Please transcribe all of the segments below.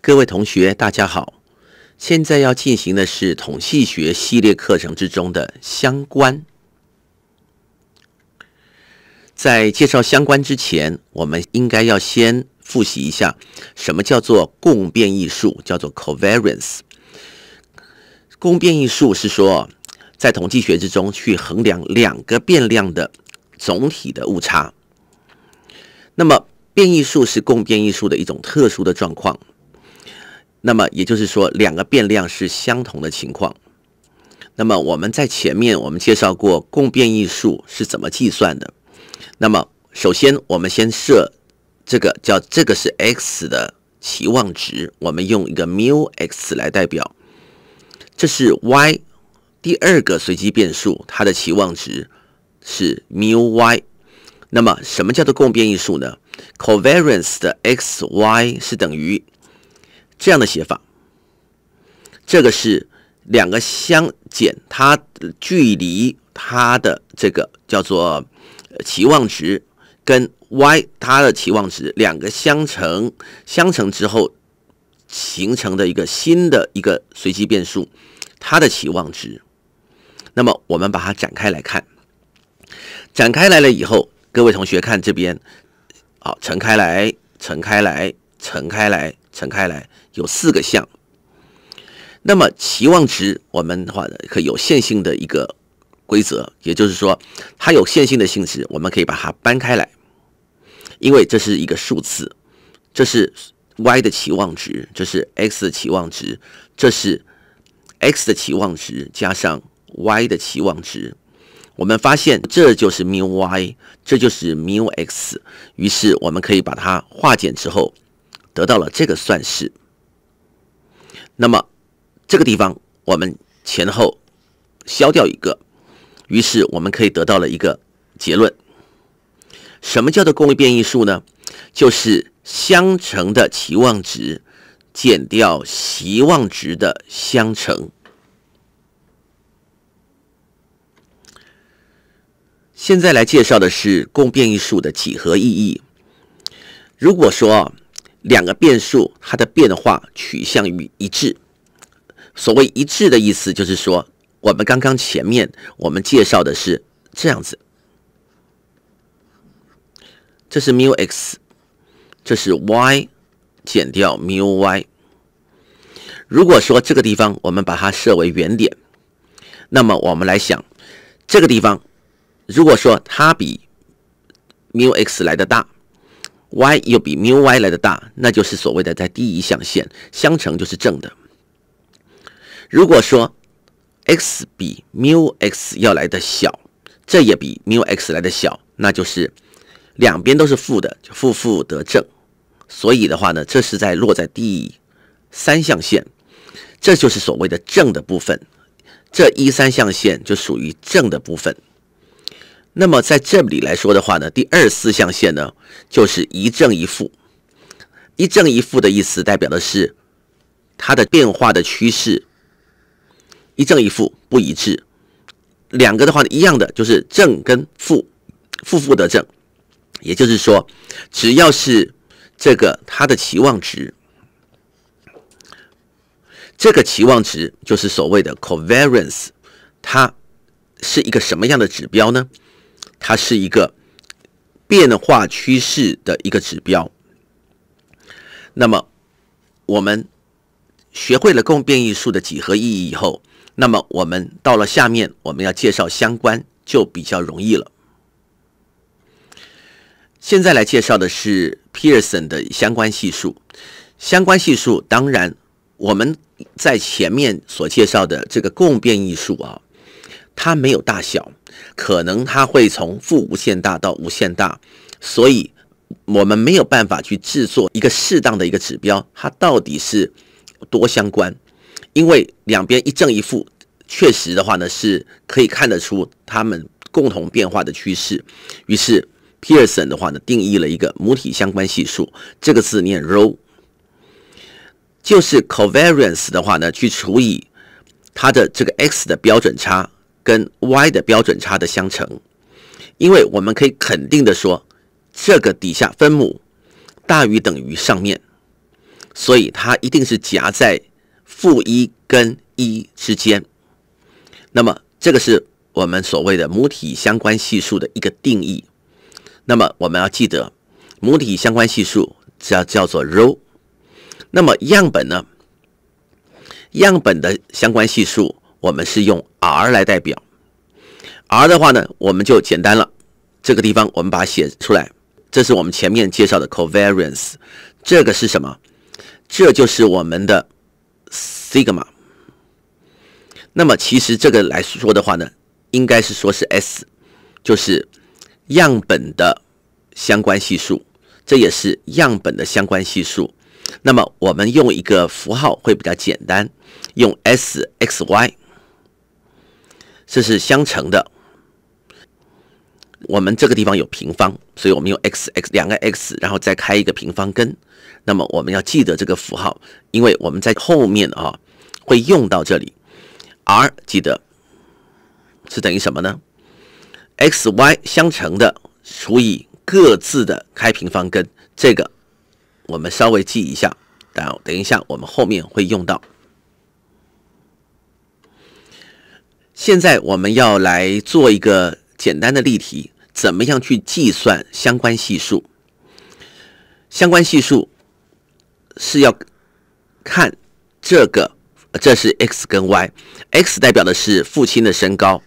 各位同学，大家好！现在要进行的是统计学系列课程之中的相关。在介绍相关之前，我们应该要先复习一下什么叫做共变艺术，叫做 covariance。共变艺术是说，在统计学之中去衡量两个变量的总体的误差。那么，变异数是共变异数的一种特殊的状况。那么也就是说，两个变量是相同的情况。那么我们在前面我们介绍过共变异数是怎么计算的。那么首先我们先设这个叫这个是 X 的期望值，我们用一个 mu X 来代表。这是 Y 第二个随机变数，它的期望值是 mu Y。那么什么叫做共变异数呢？Covariance 的 X Y 是等于。这样的写法，这个是两个相减，它距离它的这个叫做期望值，跟 Y 它的期望值两个相乘，相乘之后形成的一个新的一个随机变数，它的期望值。那么我们把它展开来看，展开来了以后，各位同学看这边，好，乘开来，乘开来，乘开来。乘开来有四个项，那么期望值我们的话可以有线性的一个规则，也就是说它有线性的性质，我们可以把它搬开来，因为这是一个数次，这是 Y 的期望值，这是 X 的期望值，这是 X 的期望值加上 Y 的期望值，我们发现这就是缪 Y，这就是缪 X，于是我们可以把它化简之后。得到了这个算式，那么这个地方我们前后消掉一个，于是我们可以得到了一个结论：什么叫做共变异数呢？就是相乘的期望值减掉希望值的相乘。现在来介绍的是共变异数的几何意义。如果说，两个变数它的变化取向于一致。所谓一致的意思，就是说我们刚刚前面我们介绍的是这样子，这是 mu x，这是 y 减掉 mu y。如果说这个地方我们把它设为原点，那么我们来想这个地方，如果说它比 mu x 来的大。y 又比 mu y 来的大，那就是所谓的在第一象限，相乘就是正的。如果说 x 比 mu x 要来的小，这也比 mu x 来的小，那就是两边都是负的，就负负得正。所以的话呢，这是在落在第三象限，这就是所谓的正的部分，这一三象限就属于正的部分。那么在这里来说的话呢，第二四象限呢就是一正一负，一正一负的意思代表的是它的变化的趋势一正一负不一致，两个的话呢一样的就是正跟负，负负得正，也就是说只要是这个它的期望值，这个期望值就是所谓的 covariance，它是一个什么样的指标呢？它是一个变化趋势的一个指标。那么，我们学会了共变艺术的几何意义以后，那么我们到了下面我们要介绍相关就比较容易了。现在来介绍的是 Pearson 的相关系数。相关系数当然我们在前面所介绍的这个共变艺术啊，它没有大小。可能它会从负无限大到无限大，所以我们没有办法去制作一个适当的一个指标，它到底是多相关？因为两边一正一负，确实的话呢是可以看得出它们共同变化的趋势。于是 Pearson 的话呢定义了一个母体相关系数，这个字念 rho，就是 covariance 的话呢去除以它的这个 x 的标准差。跟 y 的标准差的相乘，因为我们可以肯定的说，这个底下分母大于等于上面，所以它一定是夹在负一跟一之间。那么，这个是我们所谓的母体相关系数的一个定义。那么，我们要记得，母体相关系数叫叫做 rho。那么，样本呢？样本的相关系数。我们是用 r 来代表 r 的话呢，我们就简单了。这个地方我们把它写出来，这是我们前面介绍的 covariance。这个是什么？这就是我们的 sigma。那么其实这个来说的话呢，应该是说是 s，就是样本的相关系数。这也是样本的相关系数。那么我们用一个符号会比较简单，用 sxy。这是相乘的，我们这个地方有平方，所以我们用 x x 两个 x，然后再开一个平方根。那么我们要记得这个符号，因为我们在后面啊会用到这里。r 记得是等于什么呢？xy 相乘的除以各自的开平方根，这个我们稍微记一下，等等一下我们后面会用到。现在我们要来做一个简单的例题，怎么样去计算相关系数？相关系数是要看这个，这是 x 跟 y，x 代表的是父亲的身高。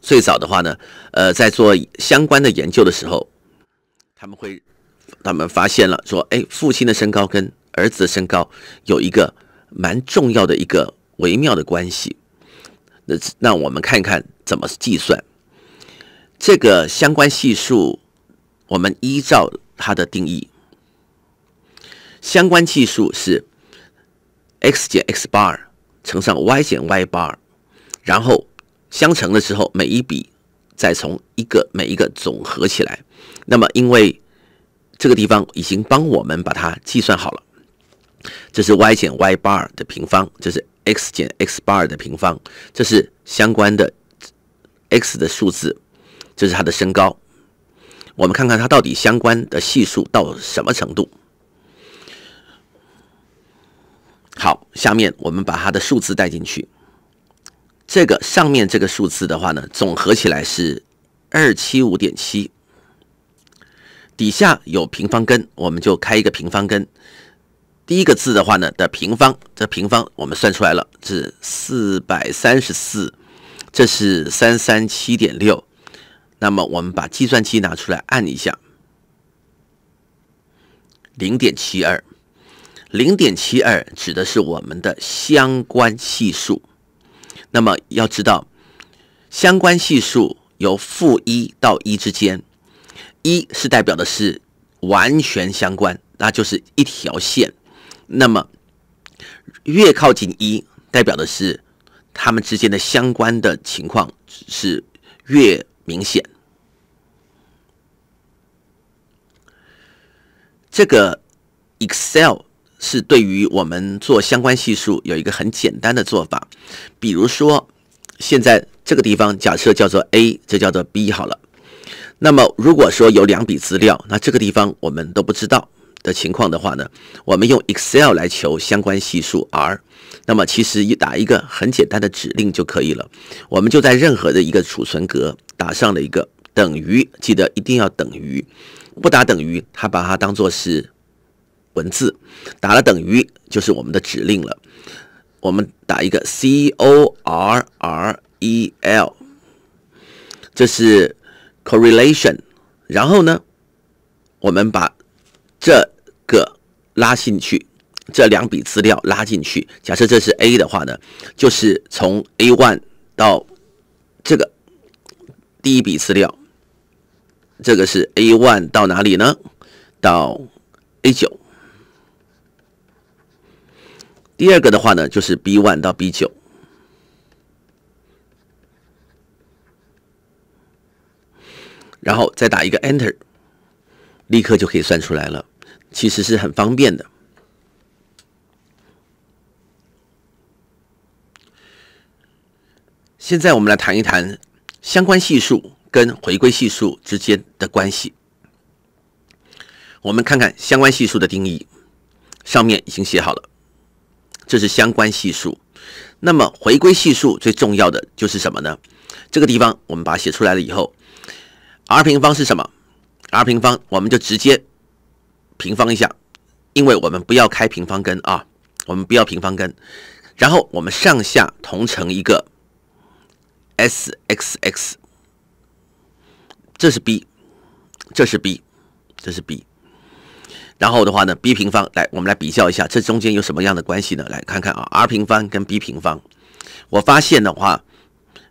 最早的话呢，呃，在做相关的研究的时候，他们会他们发现了说，哎，父亲的身高跟儿子的身高有一个蛮重要的一个微妙的关系。那那我们看看怎么计算这个相关系数。我们依照它的定义，相关系数是 x 减 x bar 乘上 y 减 y bar，然后相乘的时候，每一笔再从一个每一个总和起来。那么因为这个地方已经帮我们把它计算好了，这是 y 减 y bar 的平方，这是。x 减 x bar 的平方，这是相关的 x 的数字，这是它的身高。我们看看它到底相关的系数到什么程度。好，下面我们把它的数字带进去。这个上面这个数字的话呢，总和起来是二七五点七，底下有平方根，我们就开一个平方根。第一个字的话呢的平方，这平方我们算出来了是四百三十四，这是三三七点六，那么我们把计算器拿出来按一下，零点七二，零点七二指的是我们的相关系数。那么要知道，相关系数由负一到一之间，一是代表的是完全相关，那就是一条线。那么，越靠近一，代表的是他们之间的相关的情况是越明显。这个 Excel 是对于我们做相关系数有一个很简单的做法。比如说，现在这个地方假设叫做 A，这叫做 B 好了。那么，如果说有两笔资料，那这个地方我们都不知道。的情况的话呢，我们用 Excel 来求相关系数 r。那么其实一打一个很简单的指令就可以了。我们就在任何的一个储存格打上了一个等于，记得一定要等于，不打等于，它把它当做是文字。打了等于就是我们的指令了。我们打一个 correl，这是 correlation。然后呢，我们把这拉进去这两笔资料，拉进去。假设这是 A 的话呢，就是从 A one 到这个第一笔资料，这个是 A one 到哪里呢？到 A 九。第二个的话呢，就是 B one 到 B 九，然后再打一个 Enter，立刻就可以算出来了。其实是很方便的。现在我们来谈一谈相关系数跟回归系数之间的关系。我们看看相关系数的定义，上面已经写好了，这是相关系数。那么回归系数最重要的就是什么呢？这个地方我们把它写出来了以后，R 平方是什么？R 平方我们就直接。平方一下，因为我们不要开平方根啊，我们不要平方根。然后我们上下同乘一个 sxx，这是 b，这是 b，这是 b。然后的话呢，b 平方，来，我们来比较一下，这中间有什么样的关系呢？来看看啊，r 平方跟 b 平方，我发现的话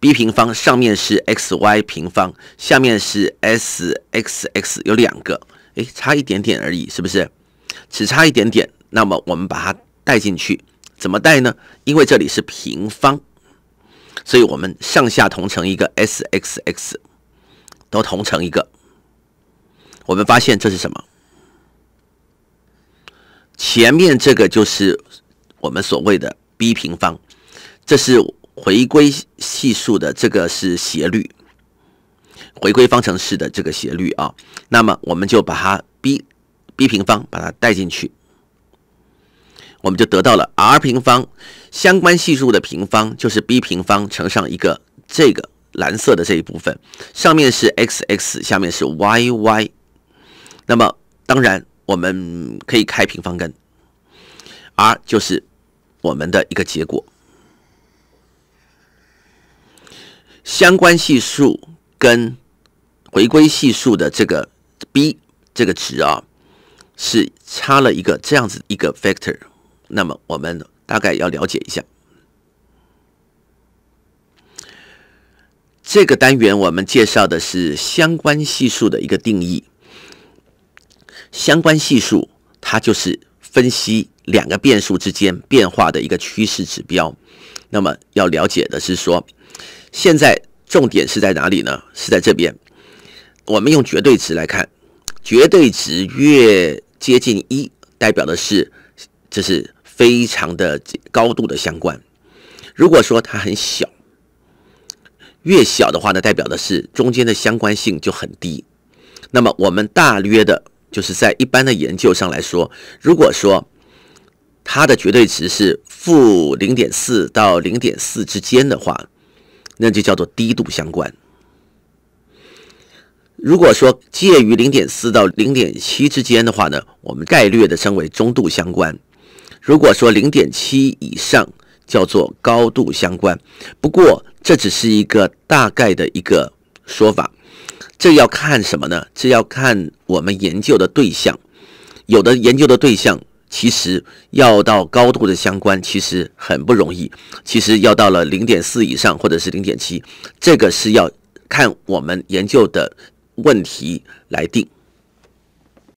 ，b 平方上面是 xy 平方，下面是 sxx 有两个。哎，差一点点而已，是不是？只差一点点。那么我们把它带进去，怎么带呢？因为这里是平方，所以我们上下同乘一个 sxx，都同乘一个。我们发现这是什么？前面这个就是我们所谓的 b 平方，这是回归系数的，这个是斜率。回归方程式的这个斜率啊，那么我们就把它 b b 平方把它带进去，我们就得到了 r 平方相关系数的平方就是 b 平方乘上一个这个蓝色的这一部分，上面是 x x 下面是 y y，那么当然我们可以开平方根，r 就是我们的一个结果，相关系数跟。回归系数的这个 b 这个值啊，是差了一个这样子一个 factor。那么我们大概要了解一下这个单元。我们介绍的是相关系数的一个定义。相关系数它就是分析两个变数之间变化的一个趋势指标。那么要了解的是说，现在重点是在哪里呢？是在这边。我们用绝对值来看，绝对值越接近一，代表的是这是非常的高度的相关。如果说它很小，越小的话呢，代表的是中间的相关性就很低。那么我们大约的就是在一般的研究上来说，如果说它的绝对值是负零点四到零点四之间的话，那就叫做低度相关。如果说介于零点四到零点七之间的话呢，我们概略的称为中度相关；如果说零点七以上，叫做高度相关。不过这只是一个大概的一个说法，这要看什么呢？这要看我们研究的对象。有的研究的对象其实要到高度的相关其实很不容易，其实要到了零点四以上或者是零点七，这个是要看我们研究的。问题来定。